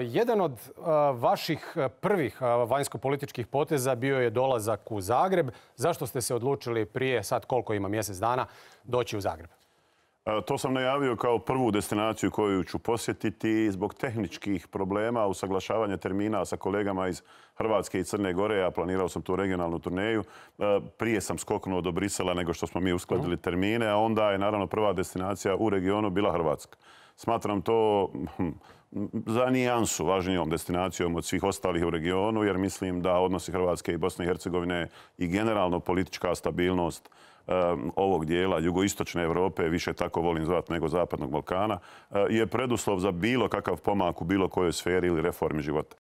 Jedan od vaših prvih vanjsko-političkih poteza bio je dolazak u Zagreb. Zašto ste se odlučili prije, sad koliko ima mjesec dana, doći u Zagreb? To sam najavio kao prvu destinaciju koju ću posjetiti zbog tehničkih problema usaglašavanja termina sa kolegama iz Hrvatske i Crne Gore. Ja planirao sam tu regionalnu turneju. Prije sam skoknuo do Brisela nego što smo mi uskladili mhm. termine, a onda je naravno prva destinacija u regionu bila Hrvatska. Smatram to hm, za nijansu važnijom destinacijom od svih ostalih u regionu, jer mislim da odnosi Hrvatske i Bosne i Hercegovine i generalno politička stabilnost ovog dijela jugoistočne Europe, više tako volim zvati nego Zapadnog Balkana, e, je preduslov za bilo kakav pomak u bilo kojoj sferi ili reformi života.